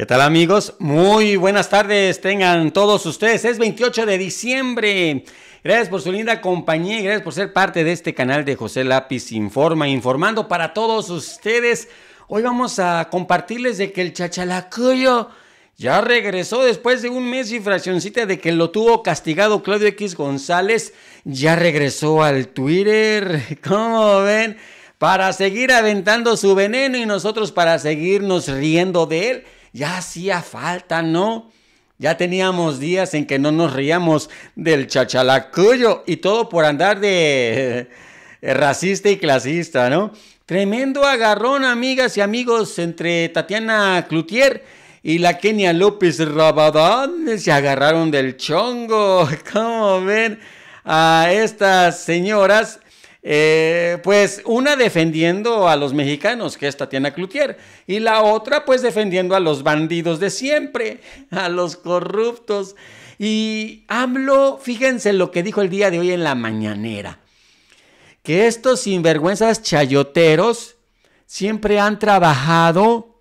¿Qué tal amigos? Muy buenas tardes, tengan todos ustedes. Es 28 de diciembre. Gracias por su linda compañía y gracias por ser parte de este canal de José Lápiz Informa, informando para todos ustedes. Hoy vamos a compartirles de que el chachalacuyo ya regresó después de un mes y fraccioncita de que lo tuvo castigado Claudio X González. Ya regresó al Twitter. ¿Cómo ven? Para seguir aventando su veneno y nosotros para seguirnos riendo de él ya hacía falta, ¿no? Ya teníamos días en que no nos reíamos del chachalacuyo y todo por andar de eh, racista y clasista, ¿no? Tremendo agarrón, amigas y amigos, entre Tatiana Cloutier y la Kenia López Rabadán. Se agarraron del chongo. ¿Cómo ven a estas señoras? Eh, pues una defendiendo a los mexicanos, que es Tatiana Cloutier, y la otra pues defendiendo a los bandidos de siempre, a los corruptos. Y AMLO, fíjense lo que dijo el día de hoy en la mañanera, que estos sinvergüenzas chayoteros siempre han trabajado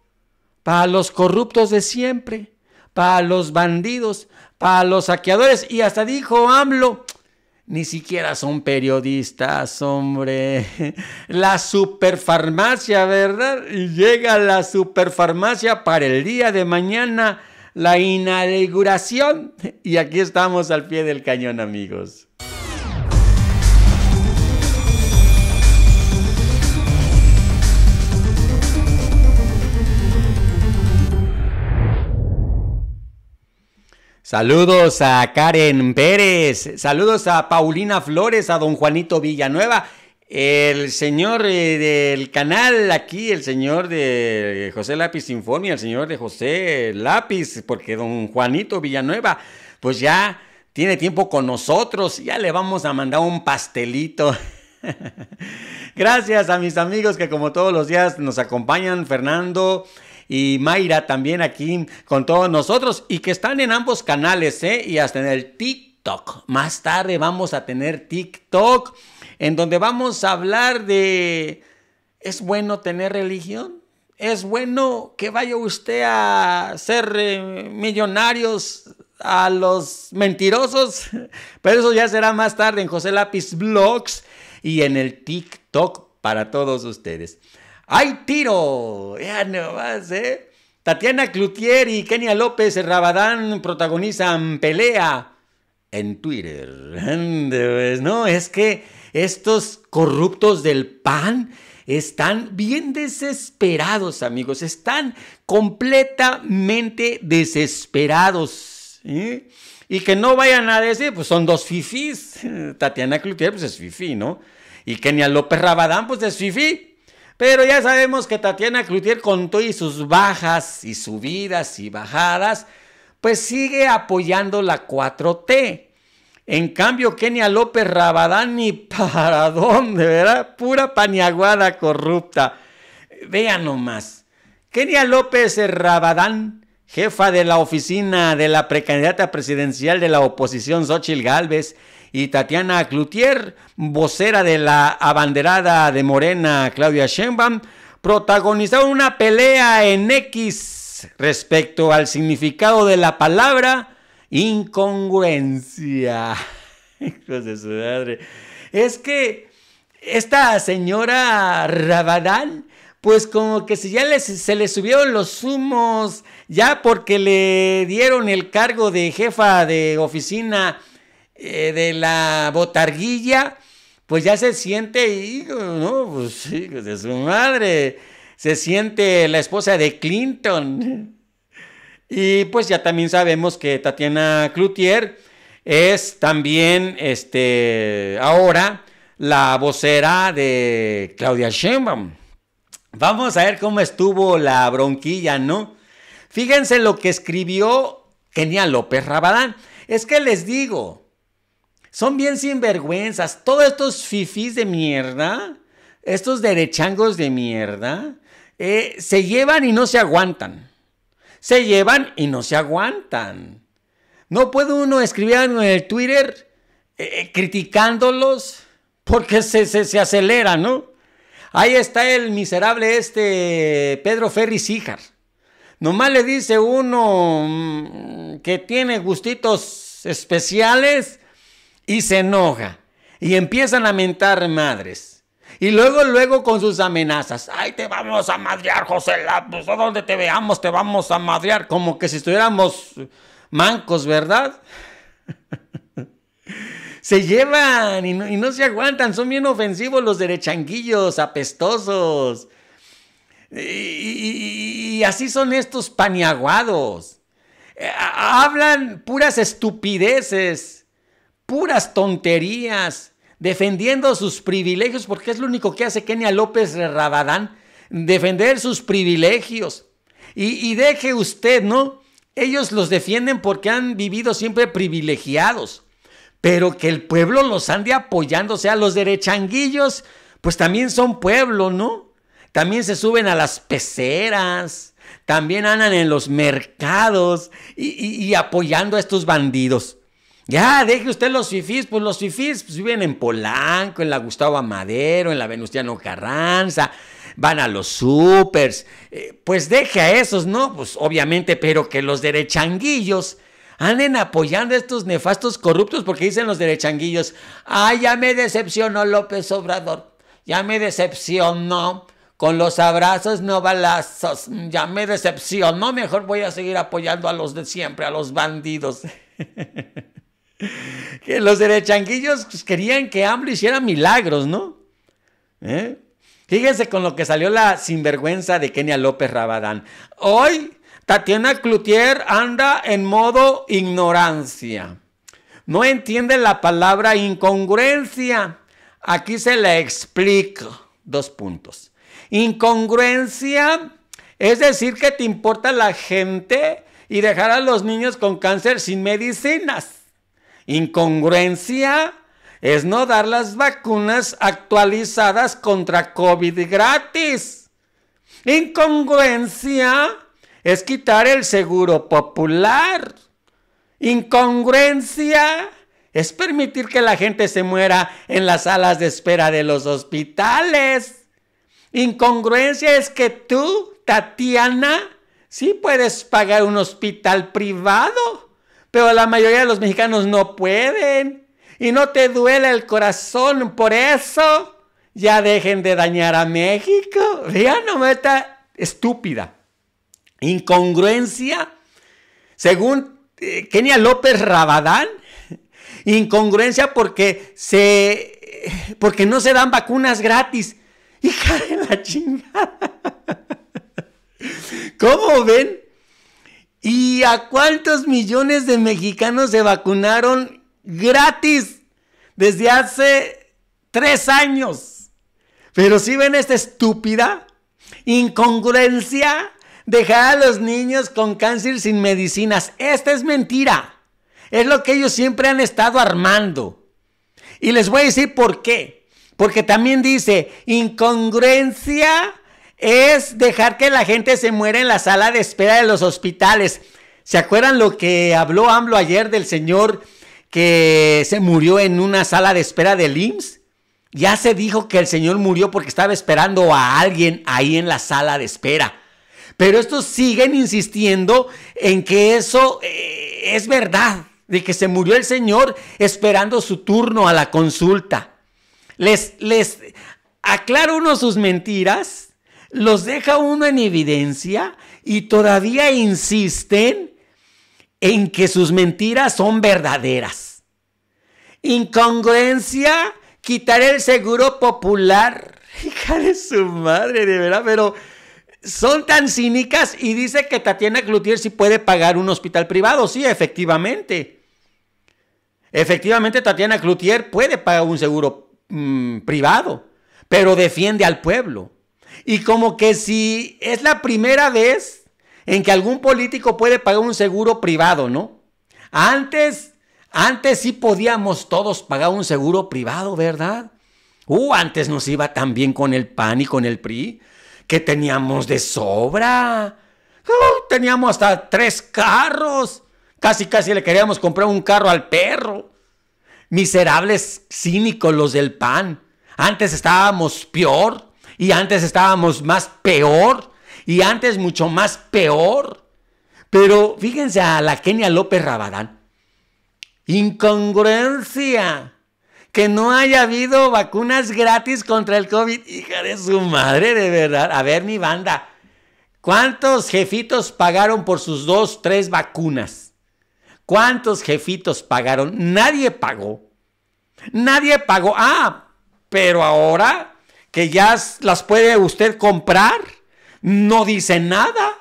para los corruptos de siempre, para los bandidos, para los saqueadores, y hasta dijo AMLO, ni siquiera son periodistas, hombre. La superfarmacia, ¿verdad? Y llega la superfarmacia para el día de mañana, la inauguración. Y aquí estamos al pie del cañón, amigos. Saludos a Karen Pérez, saludos a Paulina Flores, a don Juanito Villanueva, el señor eh, del canal aquí, el señor de José Lápiz Sinfonía, el señor de José Lápiz, porque don Juanito Villanueva, pues ya tiene tiempo con nosotros, ya le vamos a mandar un pastelito. Gracias a mis amigos que como todos los días nos acompañan, Fernando y Mayra también aquí con todos nosotros y que están en ambos canales, ¿eh? Y hasta en el TikTok. Más tarde vamos a tener TikTok en donde vamos a hablar de... ¿Es bueno tener religión? ¿Es bueno que vaya usted a ser eh, millonarios a los mentirosos? Pero eso ya será más tarde en José Lápiz Blogs y en el TikTok para todos ustedes. ¡Ay tiro! Ya nomás, ¿eh? Tatiana Cloutier y Kenia López Rabadán protagonizan pelea en Twitter. no, es que estos corruptos del PAN están bien desesperados, amigos. Están completamente desesperados. Y que no vayan a decir, pues son dos fifís. Tatiana Cloutier, pues es fifí, ¿no? Y Kenia López Rabadán, pues es fifí. Pero ya sabemos que Tatiana Cloutier con todo y sus bajas y subidas y bajadas, pues sigue apoyando la 4T. En cambio, Kenia López Rabadán ni para dónde, ¿verdad? Pura paniaguada corrupta. Vean nomás. Kenia López Rabadán, jefa de la oficina de la precandidata presidencial de la oposición Xochil Gálvez, y Tatiana Cloutier, vocera de la abanderada de Morena Claudia Sheinbaum, protagonizó una pelea en X respecto al significado de la palabra incongruencia. Es que esta señora Rabadán, pues como que si ya se le subieron los humos, ya porque le dieron el cargo de jefa de oficina eh, de la botarguilla, pues ya se siente, hijo no, pues pues, de su madre, se siente la esposa de Clinton. Y pues ya también sabemos que Tatiana Cloutier es también este, ahora la vocera de Claudia Sheinbaum. Vamos a ver cómo estuvo la bronquilla, ¿no? Fíjense lo que escribió Kenia López Rabadán. Es que les digo, son bien sinvergüenzas. Todos estos fifis de mierda, estos derechangos de mierda, eh, se llevan y no se aguantan. Se llevan y no se aguantan. No puede uno escribir en el Twitter eh, eh, criticándolos porque se, se, acelera, ¿no? Ahí está el miserable este Pedro Ferri Sijar. Nomás le dice uno mm, que tiene gustitos especiales y se enoja y empiezan a lamentar madres. Y luego, luego con sus amenazas. Ay, te vamos a madrear, José. La, a donde te veamos te vamos a madrear. Como que si estuviéramos mancos, ¿verdad? se llevan y no, se aguantan. Son bien ofensivos los derechanguillos, apestosos. Y, y así son estos paniaguados. Eh, hablan puras estupideces puras tonterías, defendiendo sus privilegios, porque es lo único que hace Kenia López Rabadán, defender sus privilegios. Y, deje usted, ¿no? Ellos los defienden porque han vivido siempre privilegiados, pero que el pueblo los ande apoyando, o sea, los derechanguillos, pues también son pueblo, ¿no? También se suben a las peceras, también andan en los mercados y apoyando a estos bandidos. Ya, deje usted los fifís, pues los fifís pues, viven en Polanco, en la Gustavo Amadero, en la Venustiano Carranza, van a los supers, eh, pues deje a esos, ¿no? Pues obviamente, pero que los derechanguillos anden apoyando a estos nefastos corruptos porque dicen los derechanguillos, ay ya me decepcionó López Obrador, ya me decepcionó. Con los abrazos no balazos. Ya me decepcionó. Mejor voy a seguir apoyando a los de siempre, a los bandidos. que los derechanguillos pues, querían que AMLO hiciera milagros, ¿no? ¿Eh? Fíjense con lo que salió la sinvergüenza de Kenia López Rabadán. Hoy Tatiana Cloutier anda en modo ignorancia. No entiende la palabra incongruencia. Aquí se la explico. Dos puntos. Incongruencia es decir que te importa la gente y dejar a los niños con cáncer sin medicinas. Incongruencia es no dar las vacunas actualizadas contra COVID gratis. Incongruencia es quitar el seguro popular. Incongruencia es permitir que la gente se muera en las salas de espera de los hospitales. Incongruencia es que tú, Tatiana, sí puedes pagar un hospital privado pero la mayoría de los mexicanos no pueden. Y no te duele el corazón por eso. Ya dejen de dañar a México. Vean no meta estúpida incongruencia. Según eh, Kenia López Rabadán, incongruencia porque se porque no se dan vacunas gratis. Hija de la chingada. ¿Cómo ven? ¿Y a cuántos millones de mexicanos se vacunaron gratis desde hace tres años? Pero si ven esta estúpida incongruencia, dejar a los niños con cáncer sin medicinas. Esta es mentira. Es lo que ellos siempre han estado armando. Y les voy a decir por qué. Porque también dice incongruencia es dejar que la gente se muera en la sala de espera de los hospitales. ¿Se acuerdan lo que habló AMLO ayer del señor que se murió en una sala de espera del IMSS? Ya se dijo que el señor murió porque estaba esperando a alguien ahí en la sala de espera. Pero estos siguen insistiendo en que eso eh, es verdad, de que se murió el señor esperando su turno a la consulta. Les, les aclaro uno sus mentiras, los deja uno en evidencia y todavía insisten en que sus mentiras son verdaderas. Incongruencia, quitar el seguro popular. Hija de su madre, de verdad, pero son tan cínicas y dice que Tatiana Cloutier sí puede pagar un hospital privado. Sí, efectivamente. Efectivamente, Tatiana Cloutier puede pagar un seguro mm, privado, pero defiende al pueblo. Y como que si es la primera vez en que algún político puede pagar un seguro privado, ¿no? Antes, antes sí podíamos todos pagar un seguro privado, ¿verdad? Uh, antes nos iba tan bien con el PAN y con el PRI que teníamos de sobra. Uh, teníamos hasta tres carros. Casi, casi le queríamos comprar un carro al perro. Miserables cínicos los del PAN. Antes estábamos peor y antes estábamos más peor y antes mucho más peor. Pero fíjense a la Kenia López Rabadán. Incongruencia. Que no haya habido vacunas gratis contra el COVID. Hija de su madre, de verdad. A ver, mi banda. ¿Cuántos jefitos pagaron por sus dos, tres vacunas? ¿Cuántos jefitos pagaron? Nadie pagó. Nadie pagó. Ah, pero ahora que ya las puede usted comprar. No dice nada.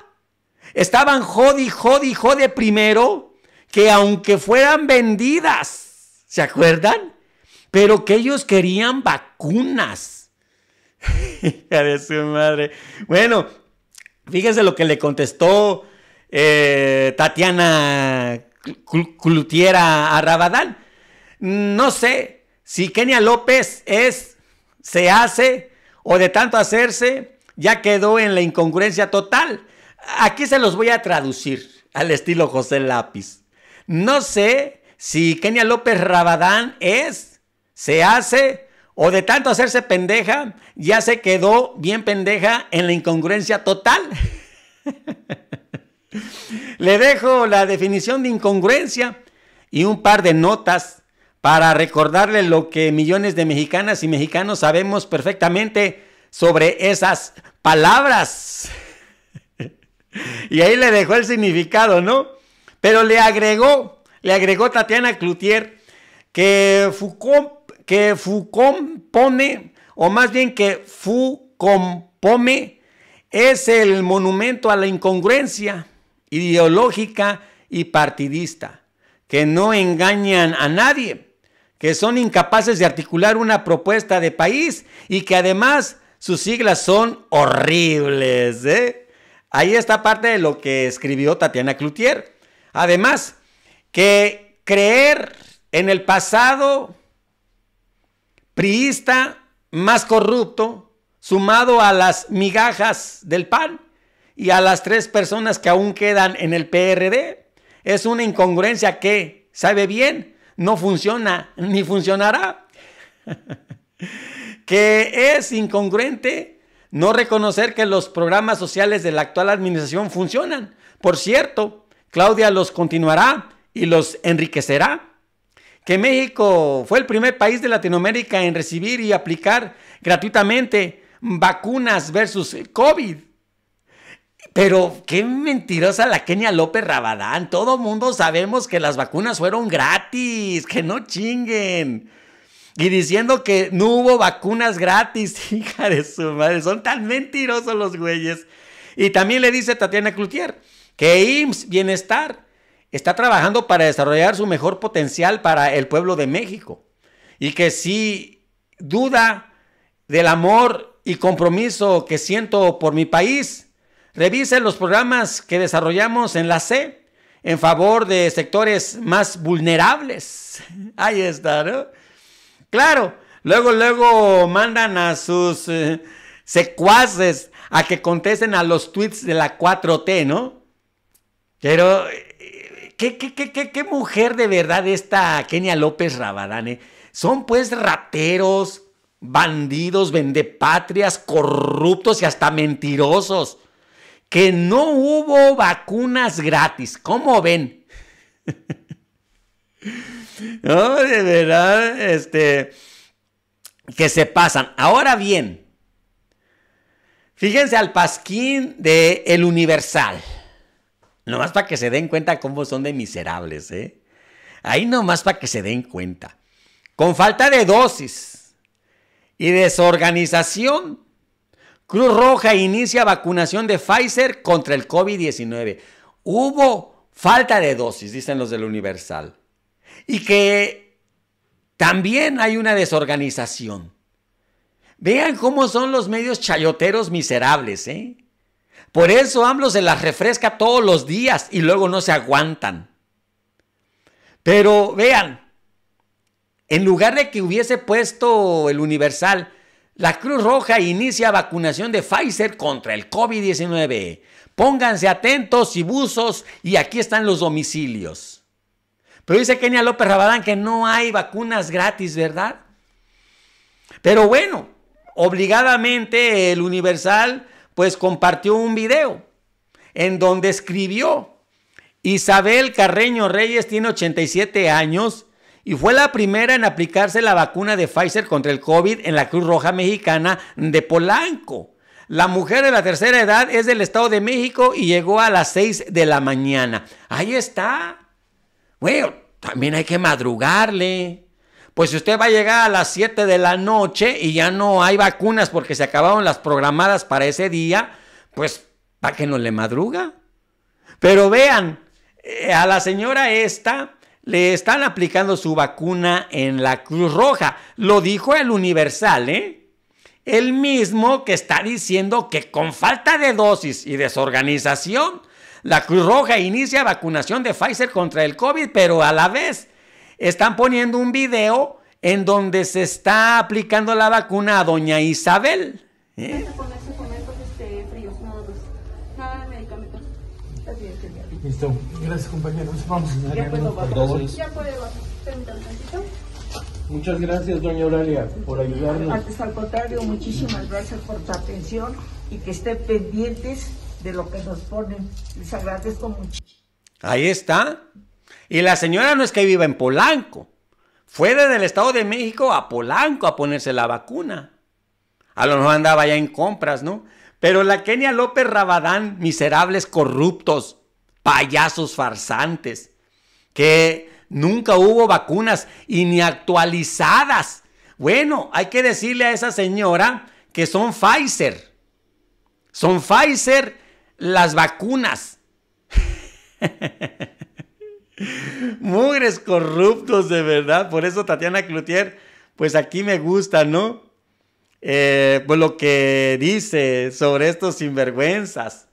Estaban jodi, jodi, jode primero que aunque fueran vendidas, ¿se acuerdan? Pero que ellos querían vacunas. Hija de su madre. Bueno, fíjese lo que le contestó eh, Tatiana Clutiera a Rabadán. No sé si Kenia López es se hace o de tanto hacerse ya quedó en la incongruencia total. Aquí se los voy a traducir al estilo José Lápiz. No sé si Kenia López Rabadán es, se hace o de tanto hacerse pendeja, ya se quedó bien pendeja en la incongruencia total. Le dejo la definición de incongruencia y un par de notas para recordarle lo que millones de mexicanas y mexicanos sabemos perfectamente sobre esas palabras. y ahí le dejó el significado, ¿no? Pero le agregó, le agregó Tatiana Cloutier que Foucault, que Foucault pone, o más bien que Foucault pone, es el monumento a la incongruencia ideológica y partidista, que no engañan a nadie que son incapaces de articular una propuesta de país y que además sus siglas son horribles. ¿eh? Ahí está parte de lo que escribió Tatiana Cloutier. Además, que creer en el pasado priista más corrupto, sumado a las migajas del PAN y a las tres personas que aún quedan en el PRD, es una incongruencia que, sabe bien, no funciona ni funcionará. que es incongruente no reconocer que los programas sociales de la actual administración funcionan. Por cierto, Claudia los continuará y los enriquecerá. Que México fue el primer país de Latinoamérica en recibir y aplicar gratuitamente vacunas versus COVID pero qué mentirosa la Kenia López Rabadán. Todo mundo sabemos que las vacunas fueron gratis, que no chinguen. Y diciendo que no hubo vacunas gratis, hija de su madre. Son tan mentirosos los güeyes. Y también le dice Tatiana Cloutier que IMSS Bienestar está trabajando para desarrollar su mejor potencial para el pueblo de México. Y que si duda del amor y compromiso que siento por mi país, revisen los programas que desarrollamos en la C en favor de sectores más vulnerables. Ahí está, ¿no? Claro, luego, luego mandan a sus eh, secuaces a que contesten a los tweets de la 4T, ¿no? Pero, eh, ¿qué, qué mujer de verdad esta Kenia López Rabadán? Son pues rateros, bandidos, vendepatrias, corruptos y hasta mentirosos que no hubo vacunas gratis. ¿Cómo ven? no, de verdad, este, que se pasan. Ahora bien, fíjense al pasquín de El Universal. Nomás para que se den cuenta cómo son de miserables, ¿eh? Ahí nomás para que se den cuenta. Con falta de dosis y desorganización Cruz Roja inicia vacunación de Pfizer contra el COVID-19. Hubo falta de dosis, dicen los del Universal. Y que también hay una desorganización. Vean cómo son los medios chayoteros miserables, ¿eh? Por eso AMLO se las refresca todos los días y luego no se aguantan. Pero vean, en lugar de que hubiese puesto el Universal la Cruz Roja inicia vacunación de Pfizer contra el COVID-19. Pónganse atentos y buzos y aquí están los domicilios. Pero dice Kenia López Rabadán que no hay vacunas gratis, ¿verdad? Pero bueno, obligadamente el Universal pues compartió un video en donde escribió Isabel Carreño Reyes tiene 87 años y fue la primera en aplicarse la vacuna de Pfizer contra el COVID en la Cruz Roja Mexicana de Polanco. La mujer de la tercera edad es del Estado de México y llegó a las 6 de la mañana. Ahí está. Bueno, también hay que madrugarle. Pues si usted va a llegar a las 7 de la noche y ya no hay vacunas porque se acabaron las programadas para ese día, pues ¿para qué no le madruga? Pero vean, eh, a la señora esta le están aplicando su vacuna en la Cruz Roja. Lo dijo el Universal, ¿eh? El mismo que está diciendo que con falta de dosis y desorganización, la Cruz Roja inicia vacunación de Pfizer contra el COVID, pero a la vez están poniendo un video en donde se está aplicando la vacuna a doña Isabel. ¿eh? Gracias, compañeros. Muchas gracias, doña Aurelia, por ayudarnos. Antes, al contrario, muchísimas gracias por tu atención y que esté pendientes de lo que nos ponen. Les agradezco mucho. Ahí está. Y la señora no es que viva en Polanco. Fue desde el Estado de México a Polanco a ponerse la vacuna. A lo mejor andaba ya en compras, ¿no? Pero la Kenia López Rabadán, miserables corruptos, payasos farsantes, que nunca hubo vacunas y ni actualizadas. Bueno, hay que decirle a esa señora que son Pfizer. Son Pfizer las vacunas. Mugres corruptos de verdad. Por eso Tatiana Cloutier, pues aquí me gusta, ¿no? Eh, Por pues lo que dice sobre estos sinvergüenzas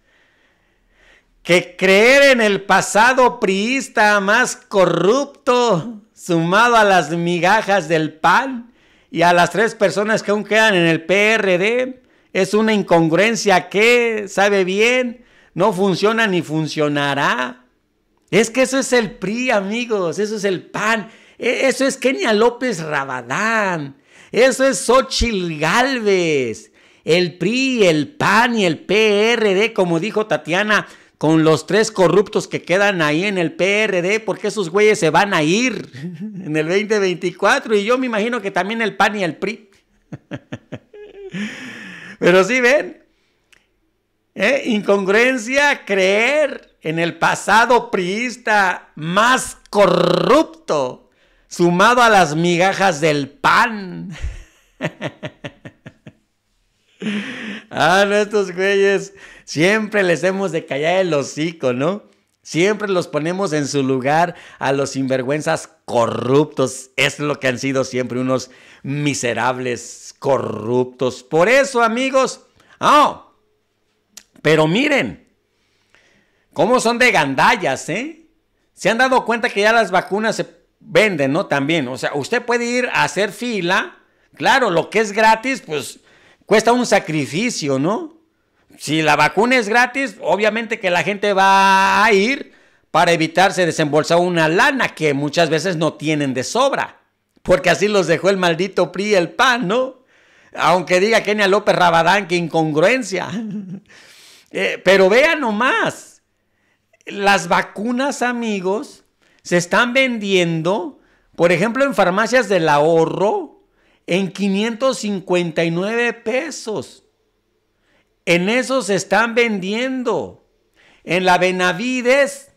que creer en el pasado priista más corrupto, sumado a las migajas del PAN y a las tres personas que aún quedan en el PRD, es una incongruencia que, sabe bien, no funciona ni funcionará. Es que eso es el PRI, amigos, eso es el PAN, e-, eso es Kenia López Rabadán, eso es Xochitl Galvez, el PRI, el PAN y el PRD, como dijo Tatiana con los tres corruptos que quedan ahí en el PRD, porque esos güeyes se van a ir en el 2024 y yo me imagino que también el PAN y el PRI. Pero sí ven, ¿eh? incongruencia creer en el pasado priista más corrupto, sumado a las migajas del pan. ah, no, estos güeyes. Siempre les hemos de callar el hocico, ¿no? Siempre los ponemos en su lugar a los sinvergüenzas corruptos. Es lo que han sido siempre unos miserables corruptos. Por eso, amigos. ¡Ah! pero miren. ¿Cómo son de gandallas, eh? Se han dado cuenta que ya las vacunas se venden, ¿no? También. O sea, usted puede ir a hacer fila. Claro, lo que es gratis, pues cuesta un sacrificio, ¿no? Si la vacuna es gratis, obviamente que la gente va a ir para evitarse desembolsar una lana que muchas veces no tienen de sobra, porque así los dejó el maldito PRI el PAN, ¿no? Aunque diga Kenia López Rabadán, que incongruencia. Eh, pero vean nomás, las vacunas, amigos, se están vendiendo, por ejemplo, en farmacias del ahorro, en 559 pesos. En eso se están vendiendo. En la Benavides,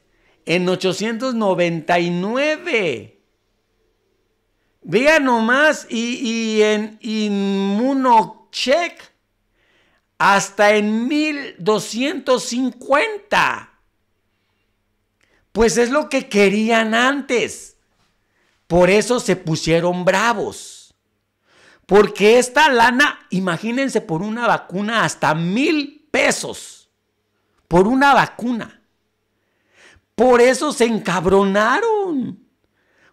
en 899. Vean nomás, y, y en Inmunocheck, hasta en 1250. Pues es lo que querían antes. Por eso se pusieron bravos. Porque esta lana, imagínense, por una vacuna hasta mil pesos. Por una vacuna. Por eso se encabronaron.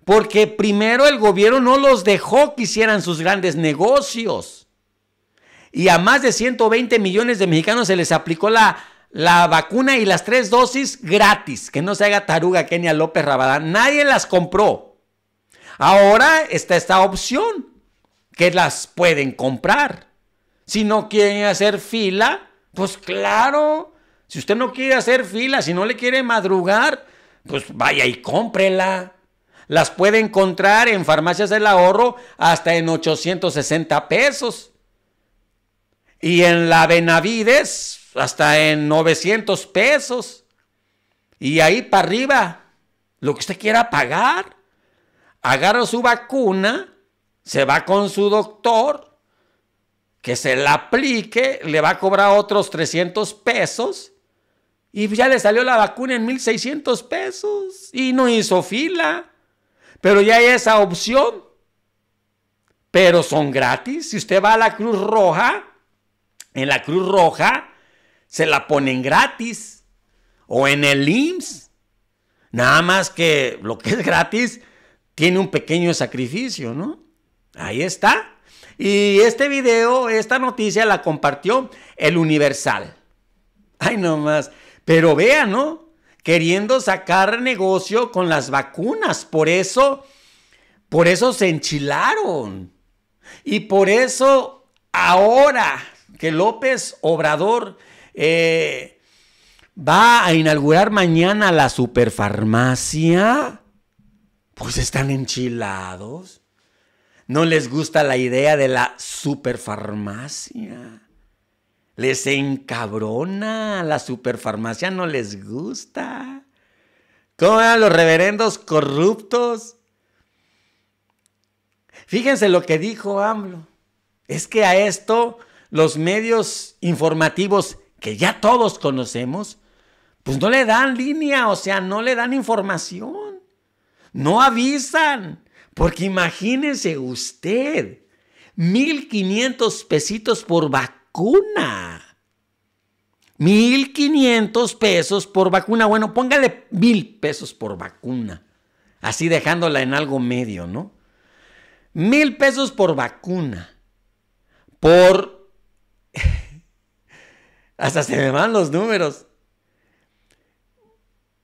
Porque primero el gobierno no los dejó que hicieran sus grandes negocios. Y a más de 120 millones de mexicanos se les aplicó la, vacuna y las tres dosis gratis. Que no se haga taruga Kenia López Rabadán. Nadie las compró. Ahora está esta opción que las pueden comprar. Si no quieren hacer fila, pues claro. Si usted no quiere hacer fila, si no le quiere madrugar, pues vaya y cómprela. Las puede encontrar en farmacias del ahorro hasta en 860 pesos. Y en la Benavides hasta en 900 pesos. Y ahí para arriba, lo que usted quiera pagar. Agarra su vacuna se va con su doctor, que se la aplique, le va a cobrar otros 300 pesos y ya le salió la vacuna en 1600 pesos y no hizo fila. Pero ya hay esa opción. Pero son gratis. Si usted va a la Cruz Roja, en la Cruz Roja se la ponen gratis. O en el IMSS. Nada más que lo que es gratis tiene un pequeño sacrificio, ¿no? Ahí está. Y este video, esta noticia la compartió el Universal. Ay, nomás. Pero vean, ¿no? Queriendo sacar negocio con las vacunas. Por eso, por eso se enchilaron. Y por eso ahora que López Obrador eh, va a inaugurar mañana la superfarmacia, pues están enchilados. No les gusta la idea de la superfarmacia. Les encabrona. La superfarmacia no les gusta. ¿Cómo eran los reverendos corruptos? Fíjense lo que dijo AMLO. Es que a esto los medios informativos que ya todos conocemos, pues no le dan línea, o sea, no le dan información. No avisan. Porque imagínese usted, 1500 pesitos por vacuna. 1500 pesos por vacuna. Bueno, póngale mil pesos por vacuna. Así dejándola en algo medio, ¿no? Mil pesos por vacuna. Por. Hasta se me van los números.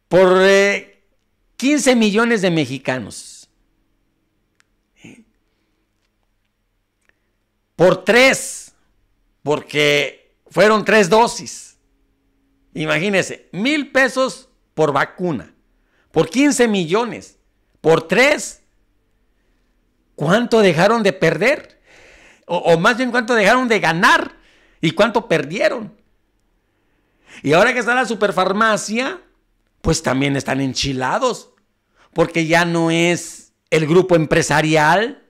Por 15 eh, millones de mexicanos. por tres, porque fueron tres dosis. Imagínense, mil pesos por vacuna, por 15 millones, por tres. ¿Cuánto dejaron de perder? O, más bien, ¿cuánto dejaron de ganar? ¿Y cuánto perdieron? Y ahora que está la superfarmacia, pues también están enchilados, porque ya no es el grupo empresarial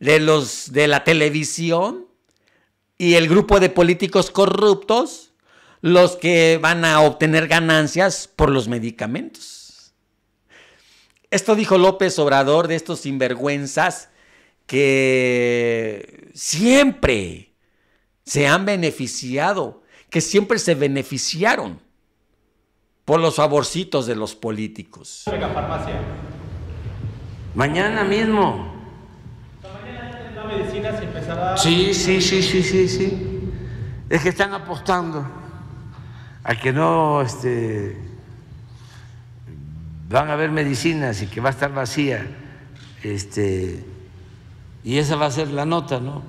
de los de la televisión y el grupo de políticos corruptos los que van a obtener ganancias por los medicamentos. Esto dijo López Obrador de estos sinvergüenzas que siempre se han beneficiado, que siempre se beneficiaron por los favorcitos de los políticos. Mañana mismo medicinas y Sí, sí, sí, sí, sí, sí. Es que están apostando a que no este, van a haber medicinas y que va a estar vacía. Este, y esa va a ser la nota, ¿no?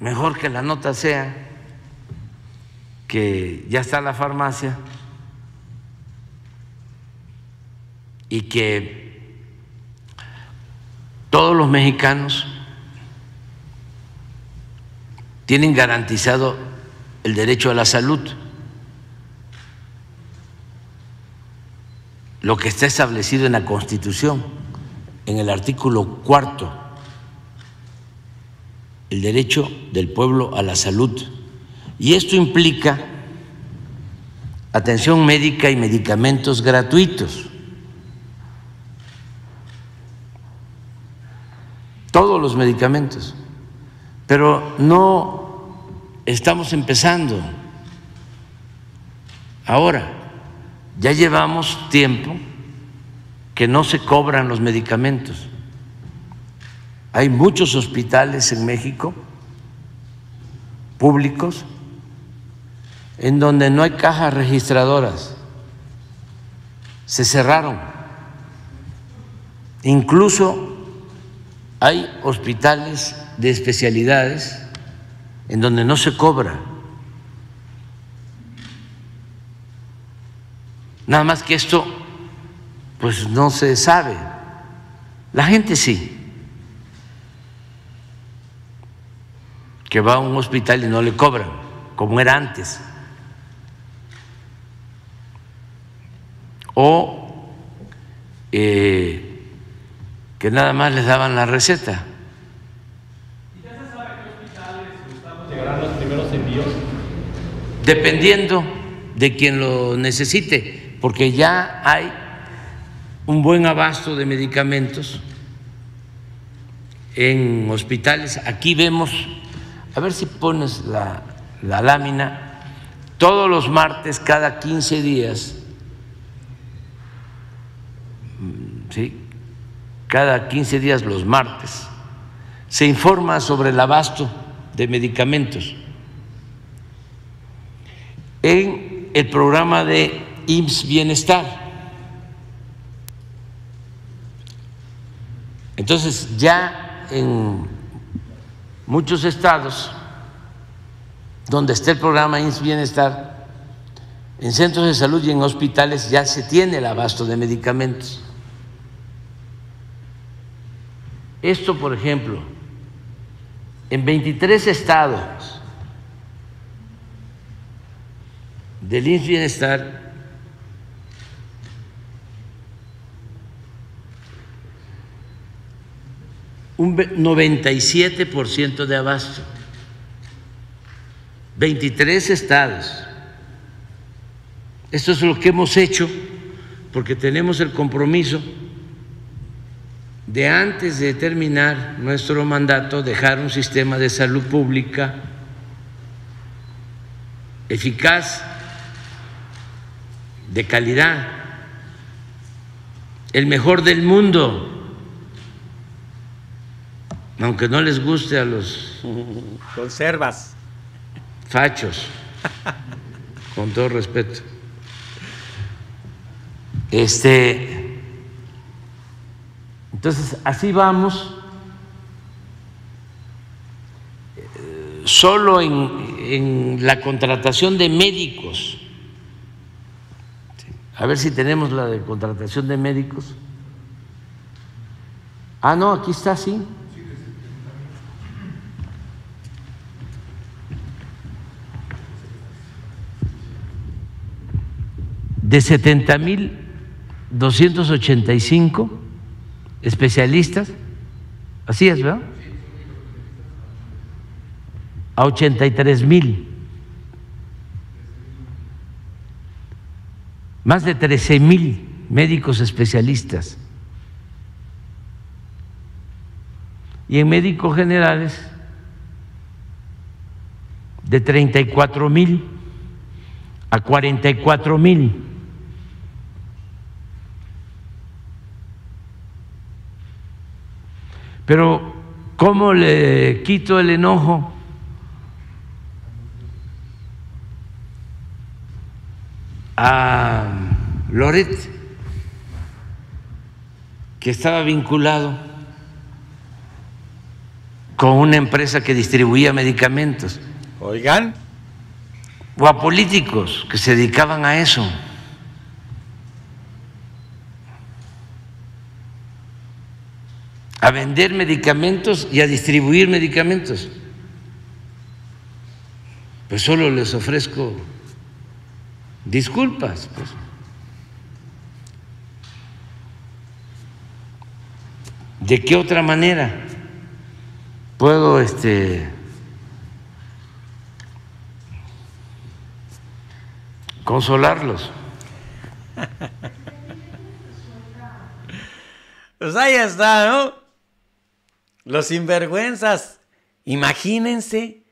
Mejor que la nota sea que ya está la farmacia y que todos los mexicanos tienen garantizado el derecho a la salud. Lo que está establecido en la Constitución, en el artículo cuarto, el derecho del pueblo a la salud. Y esto implica atención médica y medicamentos gratuitos. todos los medicamentos, pero no estamos empezando ahora, ya llevamos tiempo que no se cobran los medicamentos. Hay muchos hospitales en México públicos en donde no hay cajas registradoras. Se cerraron. Incluso hay hospitales de especialidades en donde no se cobra. Nada más que esto, pues no se sabe. La gente sí, que va a un hospital y no le cobran, como era antes. O eh, que nada más les daban la receta. ¿Y ya se sabe qué hospitales los primeros envíos? Dependiendo de quien lo necesite, porque ya hay un buen abasto de medicamentos en hospitales. Aquí vemos, a ver si pones la, la lámina, todos los martes, cada 15 días, mm, ¿sí? cada 15 días los martes, se informa sobre el abasto de medicamentos. En el programa de IMSS Bienestar. Entonces, ya en muchos estados donde está el programa IMSS Bienestar, en centros de salud y en hospitales ya se tiene el abasto de medicamentos. Esto, por ejemplo, en 23 estados del INS Bienestar un 97% de abasto. 23 estados. Esto es lo que hemos hecho porque tenemos el compromiso de antes de terminar nuestro mandato dejar un sistema de salud pública eficaz, de calidad, el mejor del mundo, aunque no les guste a los conservas, fachos, con todo respeto. Este entonces, así vamos. Solo en, la contratación de médicos, a ver si tenemos la de contratación de médicos. Ah, no, aquí está, sí. De 70.285 especialistas, así es, ¿verdad? A 83 mil. Más de 13 mil médicos especialistas. Y en médicos generales, de 34 mil a 44 mil. Pero ¿cómo le quito el enojo? a Loret, que estaba vinculado con una empresa que distribuía medicamentos. Oigan. O a políticos que se dedicaban a eso. a vender medicamentos y a distribuir medicamentos. Pues solo les ofrezco disculpas. Pues. ¿De qué otra manera puedo este, consolarlos? Pues ahí está, ¿no? Los sinvergüenzas. Imagínense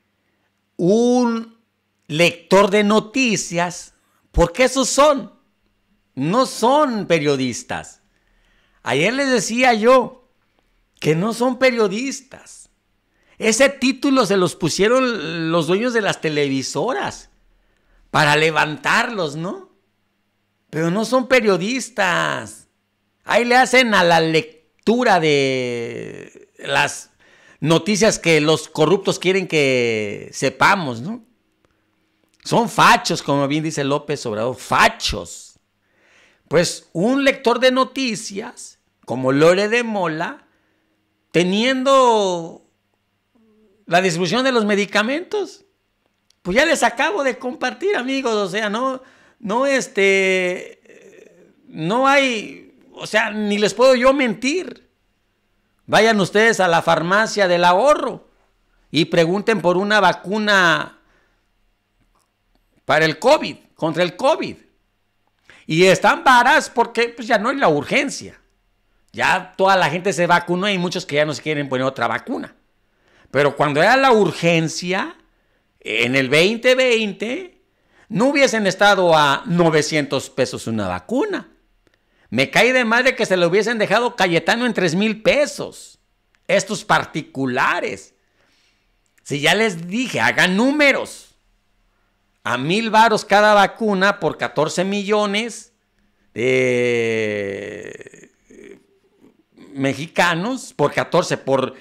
un lector de noticias, porque esos son. No son periodistas. Ayer les decía yo que no son periodistas. Ese título se los pusieron los dueños de las televisoras para levantarlos, ¿no? Pero no son periodistas. Ahí le hacen a la lectura de las noticias que los corruptos quieren que sepamos, ¿no? Son fachos, como bien dice López Obrador, fachos. Pues un lector de noticias, como Lore de Mola, teniendo la distribución de los medicamentos, pues ya les acabo de compartir, amigos, o sea, no, no, este, no hay, o sea, ni les puedo yo mentir. Vayan ustedes a la farmacia del ahorro y pregunten por una vacuna para el COVID, contra el COVID. Y están varas porque pues, ya no hay la urgencia. Ya toda la gente se vacunó y muchos que ya no se quieren poner otra vacuna. Pero cuando era la urgencia, en el 2020, no hubiesen estado a 900 pesos una vacuna. Me cae de madre que se le hubiesen dejado Cayetano en 3 mil pesos. Estos particulares. Si ya les dije, hagan números. A mil varos cada vacuna por 14 millones de eh, mexicanos, por 14, por,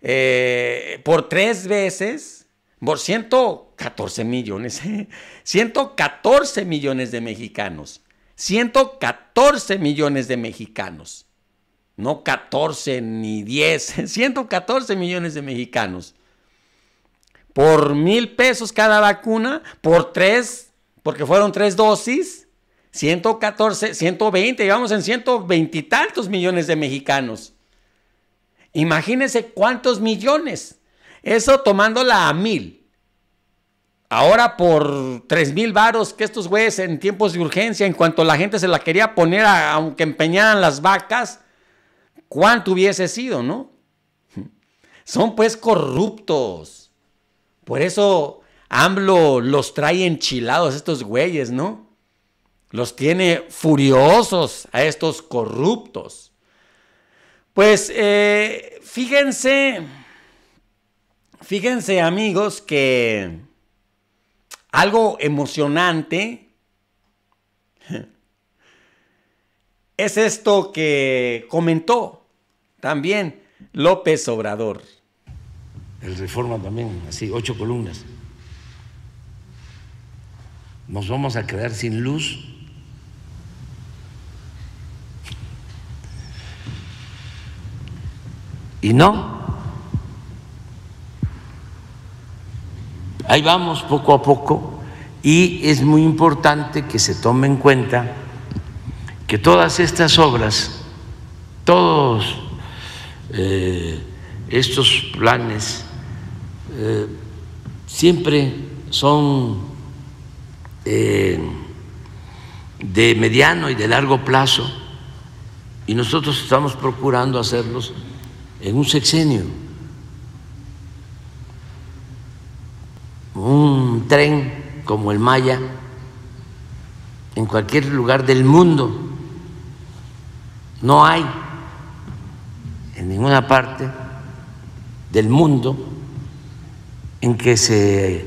eh, por tres veces, por 114 millones, 114 millones de mexicanos. 114 millones de mexicanos. No 14 ni 10, 114 millones de mexicanos. Por mil pesos cada vacuna, por tres, porque fueron tres dosis, 114, 120, llevamos en 120 y tantos millones de mexicanos. Imagínense cuántos millones. Eso tomándola a mil. Ahora por 3 mil varos que estos güeyes en tiempos de urgencia, en cuanto la gente se la quería poner, aunque empeñaran las vacas, ¿cuánto hubiese sido, no? Son pues corruptos. Por eso AMLO los trae enchilados estos güeyes, ¿no? Los tiene furiosos a estos corruptos. Pues eh, fíjense, fíjense amigos que algo emocionante es esto que comentó también López Obrador. El Reforma también, así, ocho columnas. Nos vamos a quedar sin luz. Y no, Ahí vamos poco a poco y es muy importante que se tome en cuenta que todas estas obras, todos eh, estos planes, eh, siempre son eh, de mediano y de largo plazo y nosotros estamos procurando hacerlos en un sexenio. un tren como el Maya en cualquier lugar del mundo. No hay en ninguna parte del mundo en que se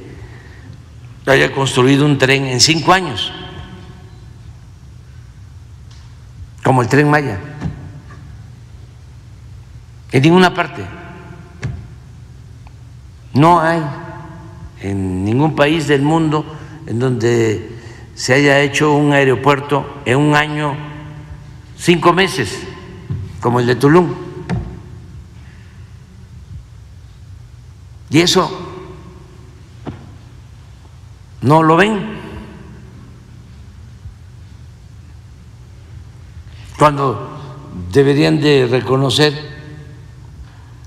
haya construido un tren en cinco años, como el tren Maya, en ninguna parte. No hay en ningún país del mundo en donde se haya hecho un aeropuerto en un año, cinco meses, como el de Tulum. Y eso no lo ven. Cuando deberían de reconocer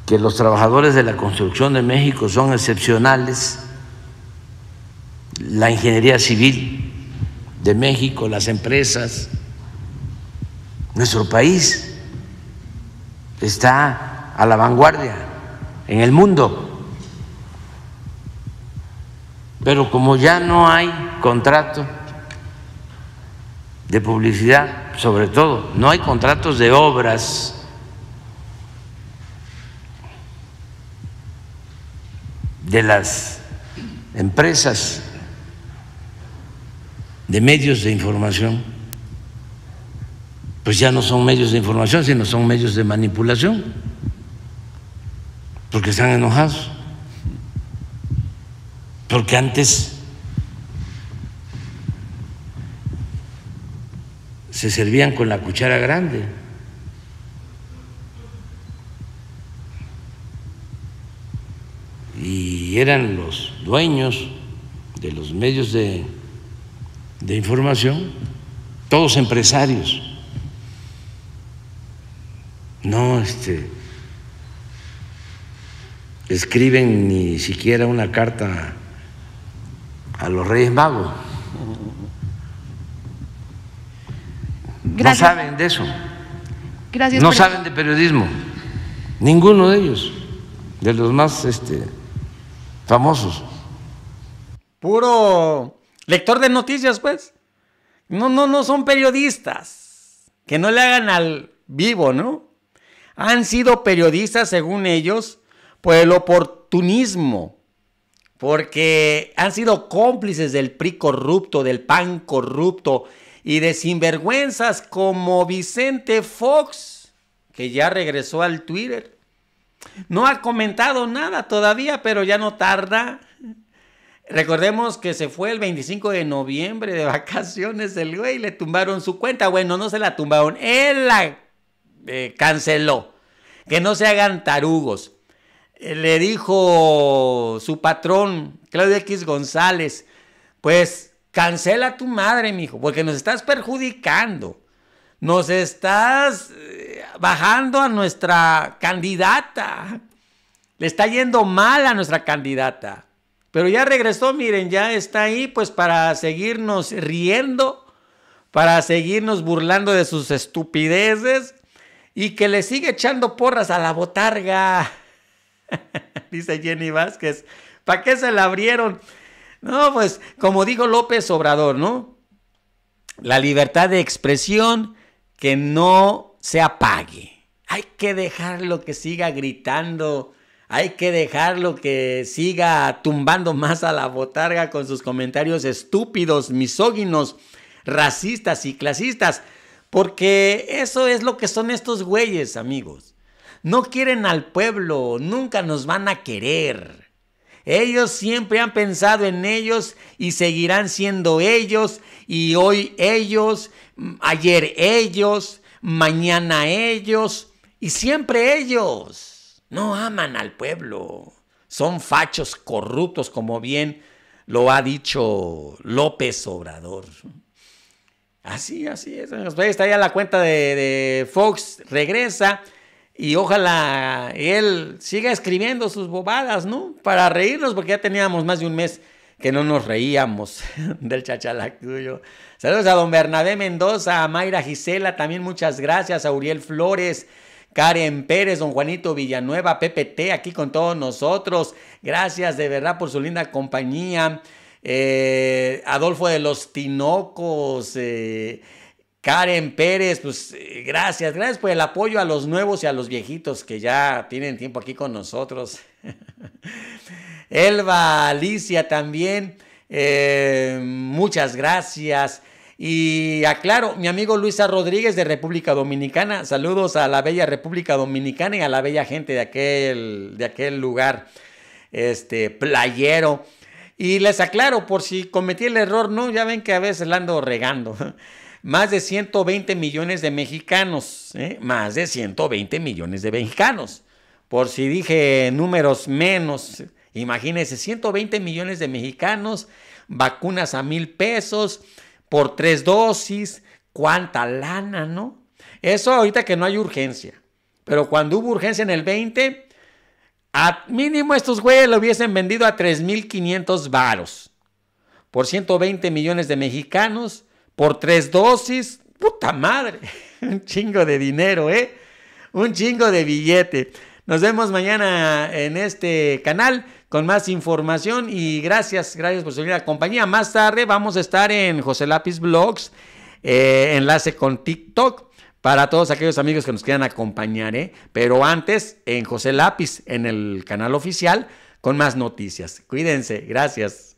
que los trabajadores de la construcción de México son excepcionales la ingeniería civil de México, las empresas. Nuestro país está a la vanguardia en el mundo. Pero como ya no hay contrato de publicidad, sobre todo, no hay contratos de obras, de las empresas de medios de información, pues ya no son medios de información, sino son medios de manipulación, porque están enojados, porque antes se servían con la cuchara grande. Y eran los dueños de los medios de de información, todos empresarios, no este, escriben ni siquiera una carta a los Reyes Magos. No saben de eso. Gracias no saben de periodismo. Ninguno de ellos, de los más este, famosos. Puro Lector de noticias, pues. No, no, no son periodistas. Que no le hagan al vivo, ¿no? Han sido periodistas, según ellos, por el oportunismo. Porque han sido cómplices del PRI corrupto, del PAN corrupto y de sinvergüenzas como Vicente Fox, que ya regresó al Twitter. No ha comentado nada todavía, pero ya no tarda Recordemos que se fue el 25 de noviembre de vacaciones el güey, le tumbaron su cuenta. Bueno, no se la tumbaron, él la eh, canceló. Que no se hagan tarugos. Eh, le dijo su patrón, Claudio X González, pues cancela tu madre, mijo, porque nos estás perjudicando. Nos estás eh, bajando a nuestra candidata. Le está yendo mal a nuestra candidata. Pero ya regresó, miren, ya está ahí pues para seguirnos riendo, para seguirnos burlando de sus estupideces y que le sigue echando porras a la botarga. Dice Jenny Vázquez, ¿para qué se la abrieron? No, pues como dijo López Obrador, ¿no? La libertad de expresión que no se apague. Hay que dejarlo que siga gritando hay que dejarlo que siga tumbando más a la botarga con sus comentarios estúpidos, misóginos, racistas y clasistas. Porque eso es lo que son estos güeyes, amigos. No quieren al pueblo, nunca nos van a querer. Ellos siempre han pensado en ellos y seguirán siendo ellos y hoy ellos, ayer ellos, mañana ellos y siempre ellos. No aman al pueblo. Son fachos corruptos, como bien lo ha dicho López Obrador. Así, así es. Pues está ya la cuenta de, Fox, regresa y ojalá él siga escribiendo sus bobadas, ¿no? Para reírnos, porque ya teníamos más de un mes que no nos reíamos del chachalacuyo. Saludos a don Bernabé Mendoza, a Mayra Gisela, también muchas gracias, a Uriel Flores, Karen Pérez, don Juanito Villanueva, PPT, aquí con todos nosotros. Gracias de verdad por su linda compañía. Eh, Adolfo de los Tinocos. Eh, Karen Pérez, pues eh, gracias, gracias por el apoyo a los nuevos y a los viejitos que ya tienen tiempo aquí con nosotros. Elba Alicia también, muchas gracias. Y aclaro, mi amigo Luisa Rodríguez de República Dominicana, saludos a la bella República Dominicana y a la bella gente de aquel, de aquel lugar, este, playero. Y les aclaro, por si cometí el error, no, ya ven que a veces la ando regando. Más de 120 millones de mexicanos, ¿eh? más de 120 millones de mexicanos. Por si dije números menos, imagínense, 120 millones de mexicanos, vacunas a mil pesos, por tres dosis, cuánta lana, ¿no? Eso ahorita que no hay urgencia. Pero cuando hubo urgencia en el 20, a mínimo estos güeyes lo hubiesen vendido a 3.500 varos. Por 120 millones de mexicanos, por tres dosis, puta madre. Un chingo de dinero, ¿eh? Un chingo de billete. Nos vemos mañana en este canal con más información y gracias, gracias por su la compañía. Más tarde vamos a estar en José Lápiz Blogs, eh, enlace con TikTok. Para todos aquellos amigos que nos quieran acompañar, ¿eh? pero antes en José Lápiz, en el canal oficial, con más noticias. Cuídense, gracias.